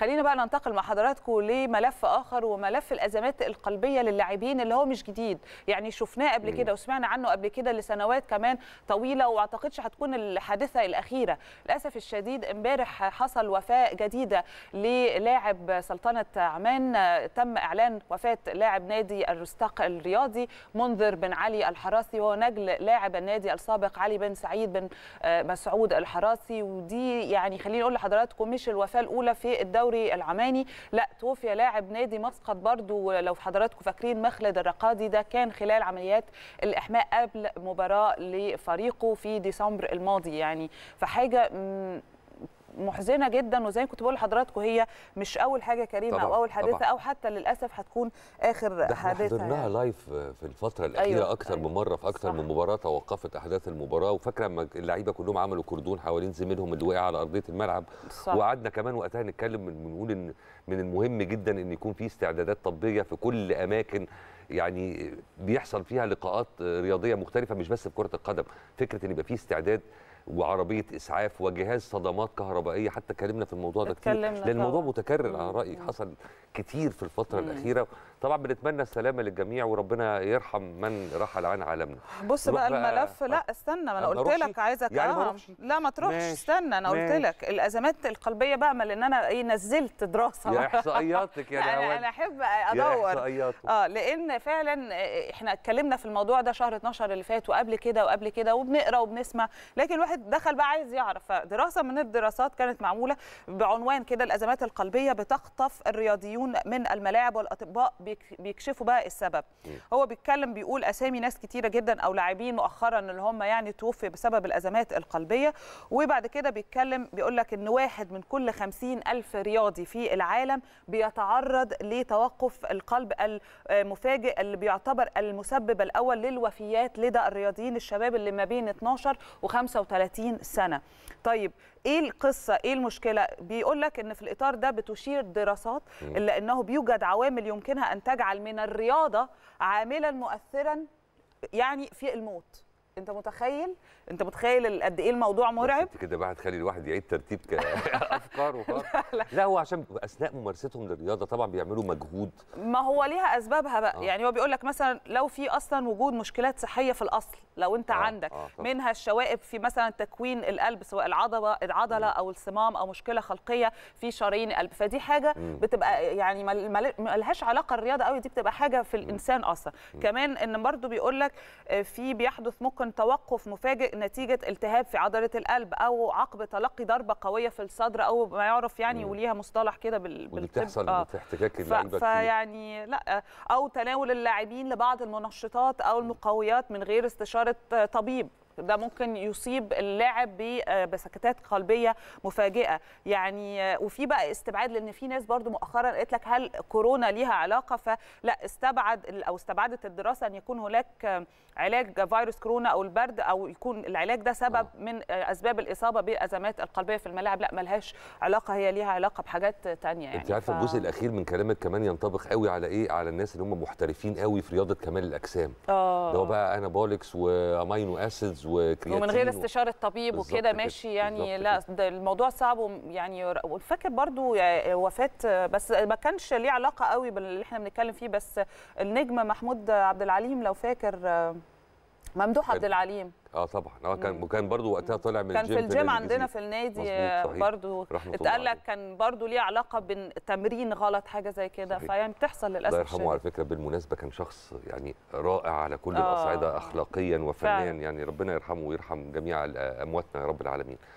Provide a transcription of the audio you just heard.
خلينا بقى ننتقل مع حضراتكم لملف اخر وملف الازمات القلبيه للاعبين اللي هو مش جديد يعني شفناه قبل كده وسمعنا عنه قبل كده لسنوات كمان طويله وما اعتقدش هتكون الحادثه الاخيره للاسف الشديد امبارح حصل وفاه جديده للاعب سلطنه عمان تم اعلان وفاه لاعب نادي الرستاق الرياضي منذر بن علي الحراسي وهو نجل لاعب النادي السابق علي بن سعيد بن آه، مسعود الحراسي ودي يعني خليني اقول لحضراتكم مش الوفاه الاولى في الدوري الدوري العماني لا توفي لاعب نادي مسقط برضو لو حضراتكم فاكرين مخلد الرقادي ده كان خلال عمليات الإحماء قبل مباراة لفريقه في ديسمبر الماضي يعني فحاجة محزنه جدا وزي ما كنت بقول لحضراتكم هي مش اول حاجه كريمه طبعًا. او اول حادثه طبعًا. او حتى للاسف هتكون اخر حادثه حضرناها يعني. لايف في الفتره الاخيره أيوة. اكثر أيوة. من مره في أيوه. اكثر صح. من مباراه توقفت احداث المباراه وفاكره لما اللعيبه كلهم عملوا كردون حوالين زميلهم اللي وقع على ارضيه الملعب وقعدنا كمان وقتها نتكلم بنقول ان من المهم جدا ان يكون في استعدادات طبيه في كل اماكن يعني بيحصل فيها لقاءات رياضيه مختلفه مش بس في كره القدم فكره ان يبقى في استعداد وعربيه اسعاف وجهاز صدمات كهربائيه حتى كلمنا في الموضوع ده كتير لان الموضوع متكرر على رايك حصل كتير في الفتره مم. الاخيره طبعا بنتمنى السلامه للجميع وربنا يرحم من رحل عن عالمنا بص بقى, بقى الملف لا آه. استنى ما انا قلت لك عايزه يعني آه. لا ما تروحش ماشي. استنى انا قلت لك الازمات القلبيه بقى ما لان انا ايه نزلت دراسه يا احصائياتك يا انا انا احب ادور يا اه لان فعلا احنا اتكلمنا في الموضوع ده شهر 12 اللي فات وقبل كده وقبل كده وبنقرا وبنسمع لكن الواحد دخل بقى عايز يعرف دراسه من الدراسات كانت معموله بعنوان كده الازمات القلبيه بتخطف الرياضيون من الملاعب والاطباء بيكشفوا بقى السبب هو بيتكلم بيقول اسامي ناس كتيره جدا او لاعبين مؤخرا اللي هم يعني توفي بسبب الازمات القلبيه وبعد كده بيتكلم بيقول لك ان واحد من كل خمسين الف رياضي في العالم بيتعرض لتوقف القلب المفاجئ اللي بيعتبر المسبب الاول للوفيات لدى الرياضيين الشباب اللي ما بين 12 و 35 سنه طيب ايه القصه ايه المشكله بيقول لك ان في الاطار ده بتشير دراسات الا انه بيوجد عوامل يمكنها ان تجعل من الرياضه عاملا مؤثرا يعني في الموت انت متخيل انت متخيل قد ايه الموضوع مرعب كده بقى هتخلي الواحد يعيد ترتيب افكاره لا, لا. لا هو عشان اثناء ممارستهم للرياضه طبعا بيعملوا مجهود ما هو ليها اسبابها بقى آه. يعني هو بيقول لك مثلا لو في اصلا وجود مشكلات صحيه في الاصل لو انت آه. عندك آه. منها الشوائب في مثلا تكوين القلب سواء العضله العضله او الصمام او مشكله خلقيه في شرايين القلب فدي حاجه م. بتبقى يعني ملهاش علاقه الرياضه قوي دي بتبقى حاجه في الانسان اصلا م. كمان ان برضو بيقول لك آه، في بيحدث ممكن ممكن توقف مفاجئ نتيجه التهاب في عضله القلب او عقب تلقي ضربه قويه في الصدر او ما يعرف يعني مم. وليها مصطلح كده بال بتحصل آه. في احتكاك ف... فيعني لا او تناول اللاعبين لبعض المنشطات او المقويات من غير استشاره طبيب ده ممكن يصيب اللاعب آه، بسكتات قلبيه مفاجئه يعني آه، وفي بقى استبعاد لان في ناس برضو مؤخرا قالت لك هل كورونا ليها علاقه فلا استبعد او استبعدت الدراسه ان يكون هناك آه، علاج فيروس كورونا او البرد او يكون العلاج ده سبب من اسباب الاصابه بازمات القلبيه في الملاعب لا ملهاش علاقه هي ليها علاقه بحاجات ثانيه يعني انت عارفه ف... الجزء الاخير من كلامك كمان ينطبق قوي على ايه على الناس اللي هم محترفين قوي في رياضه كمال الاجسام اه اللي هو بقى انابوليكس وامينو اسيدز وكرياتين ومن غير استشاره طبيب وكده ماشي يعني لا ده الموضوع صعب يعني وفاكر برضو آه، وفاه آه، بس ما كانش ليه علاقه قوي باللي احنا بنتكلم فيه بس النجم محمود عبد العليم لو فاكر آه، ممدوح عبد العليم اه طبعا هو كان وكان برضو وقتها طالع من كان الجيم في الجيم عندنا في النادي برضو اتقال لك كان برضو ليه علاقه بين تمرين غلط حاجه زي كده فيعني بتحصل للاسف الله يرحمه على فكره بالمناسبه كان شخص يعني رائع على كل آه. الاصعده اخلاقيا وفنيا يعني ربنا يرحمه ويرحم جميع امواتنا يا رب العالمين